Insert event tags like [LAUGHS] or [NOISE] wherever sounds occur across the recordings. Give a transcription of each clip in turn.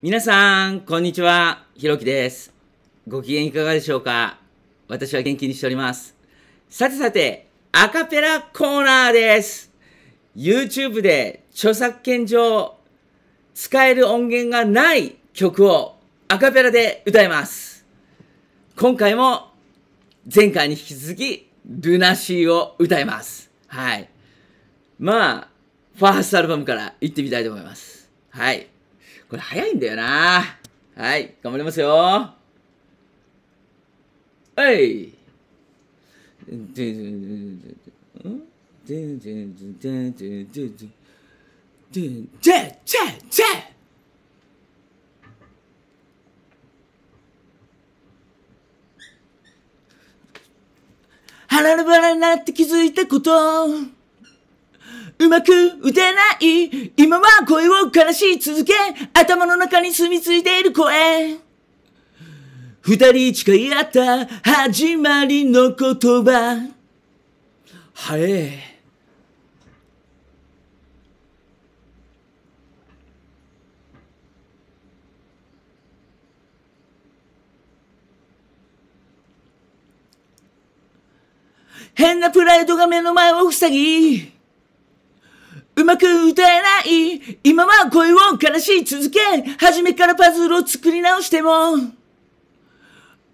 皆さん、こんにちは。ひろきです。ご機嫌いかがでしょうか私は元気にしております。さてさて、アカペラコーナーです。YouTube で著作権上、使える音源がない曲をアカペラで歌います。今回も前回に引き続き、ルナシーを歌います。はい。まあ、ファーストアルバムから行ってみたいと思います。はい。これ早いんだよな。はい、頑張りますよ。はい。腹ばらになって気づいたことうまく打てない今は声を枯らし続け頭の中に住み着いている声二人誓い合った始まりの言葉はえ変なプライドが目の前を塞ぎまく歌えない。今は恋を悲しい続け、初めからパズルを作り直しても、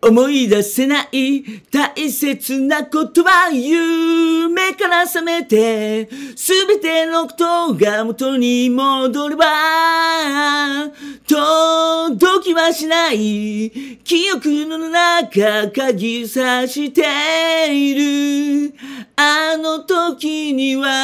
思い出せない大切なことは夢から覚めて、全てのことが元に戻れば、届きはしない記憶の中鍵さしている。あの時には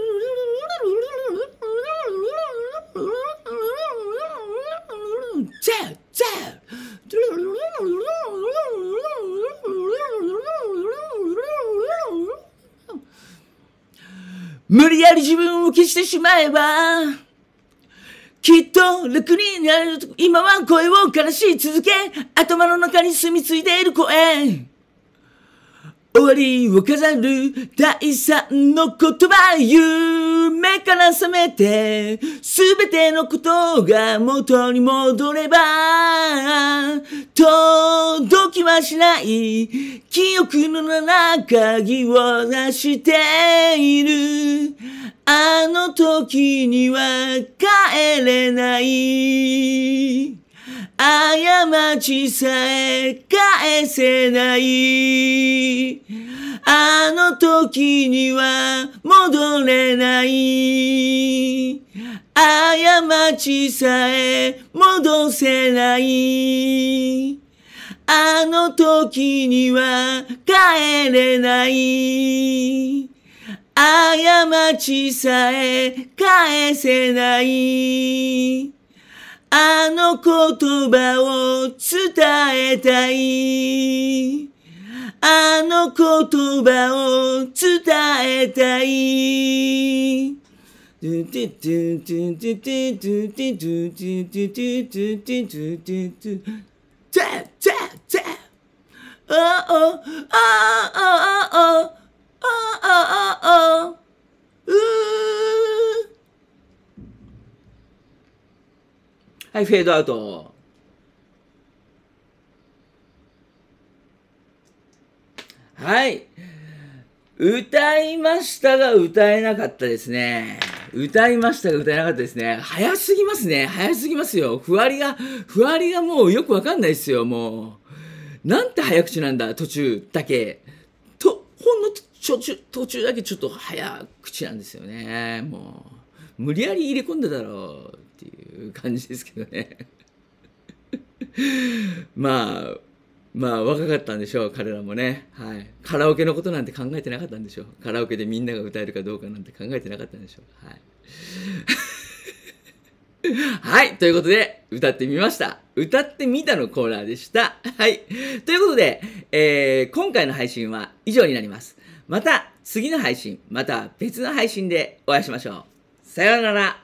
無理やり自分を消してしまえば、きっと楽になる。今は声を悲しし続け、頭の中に住み着いている声。終わりを飾る第三の言葉夢から覚めてすべてのことが元に戻れば届きはしない記憶の中鍵を出しているあの時には帰れない過ちさえ返せない。あの時には戻れない。過ちさえ戻せない。あの時には帰れない。過ちさえ返せない。あの言葉を伝えたい。あの言葉を伝えたい。トゥトゥトゥトゥトゥトゥトゥトゥはい、フェードアウト。はい。歌いましたが歌えなかったですね。歌いましたが歌えなかったですね。早すぎますね。早すぎますよ。ふわりが、ふわりがもうよくわかんないですよ、もう。なんて早口なんだ、途中だけ。と、ほんの途中だけちょっと早口なんですよね、もう。無理やり入れ込んでたろうっていう感じですけどね [LAUGHS] まあまあ若かったんでしょう彼らもね、はい、カラオケのことなんて考えてなかったんでしょうカラオケでみんなが歌えるかどうかなんて考えてなかったんでしょうはい [LAUGHS] はい。ということで、歌ってみました。歌ってみたのコーナーでした。はい。ということで、えー、今回の配信は以上になります。また次の配信、また別の配信でお会いしましょう。さようなら。